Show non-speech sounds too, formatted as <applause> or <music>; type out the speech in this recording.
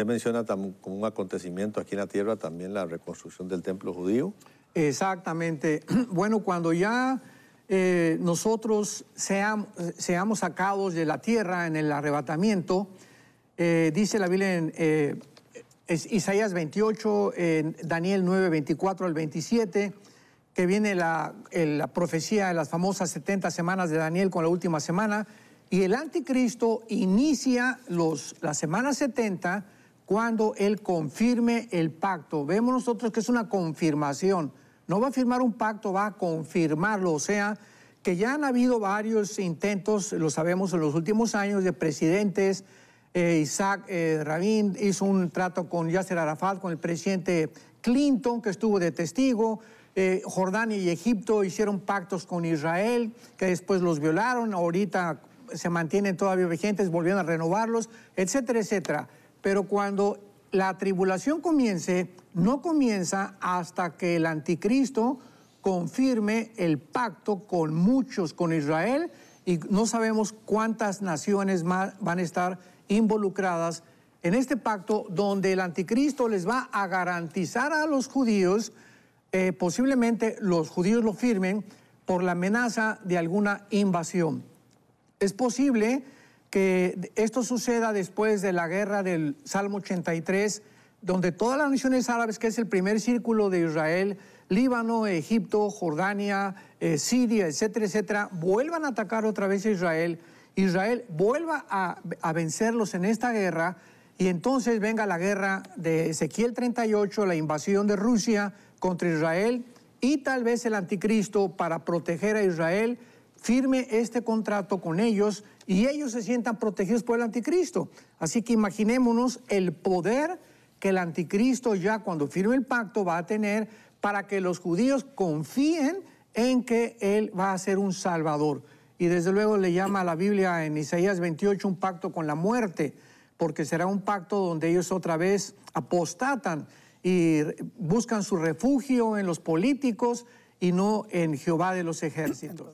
Usted menciona como un acontecimiento aquí en la tierra también la reconstrucción del templo judío. Exactamente. <clears throat> Bueno, cuando ya eh, nosotros eh, seamos, sacados de la tierra en el arrebatamiento, eh, dice la Biblia en Isaías 28, Daniel 9, 24 al 27, que viene la, profecía de las famosas 70 semanas de Daniel con la última semana, y el anticristo inicia los, la semana 70 cuando Él confirme el pacto. Vemos nosotros que es una confirmación. No va a firmar un pacto, va a confirmarlo. O sea, que ya han habido varios intentos, lo sabemos en los últimos años, de presidentes. Eh, Isaac eh, Rabin hizo un trato con Yasser Arafat, con el presidente Clinton, que estuvo de testigo. Eh, Jordania y Egipto hicieron pactos con Israel, que después los violaron. Ahorita se mantienen todavía vigentes, volvieron a renovarlos, etcétera, etcétera. Pero cuando la tribulación comience, no comienza hasta que el anticristo confirme el pacto con muchos, con Israel, y no sabemos cuántas naciones más van a estar involucradas en este pacto donde el anticristo les va a garantizar a los judíos, eh, posiblemente los judíos lo firmen, por la amenaza de alguna invasión. Es posible que esto suceda después de la guerra del Salmo 83, donde todas las naciones árabes, que es el primer círculo de Israel, Líbano, Egipto, Jordania, eh, Siria, etcétera, etcétera, vuelvan a atacar otra vez a Israel, Israel vuelva a, a vencerlos en esta guerra, y entonces venga la guerra de Ezequiel 38, la invasión de Rusia contra Israel, y tal vez el anticristo para proteger a Israel firme este contrato con ellos y ellos se sientan protegidos por el anticristo. Así que imaginémonos el poder que el anticristo ya cuando firme el pacto va a tener para que los judíos confíen en que él va a ser un salvador. Y desde luego le llama a la Biblia en Isaías 28 un pacto con la muerte, porque será un pacto donde ellos otra vez apostatan y buscan su refugio en los políticos y no en Jehová de los ejércitos.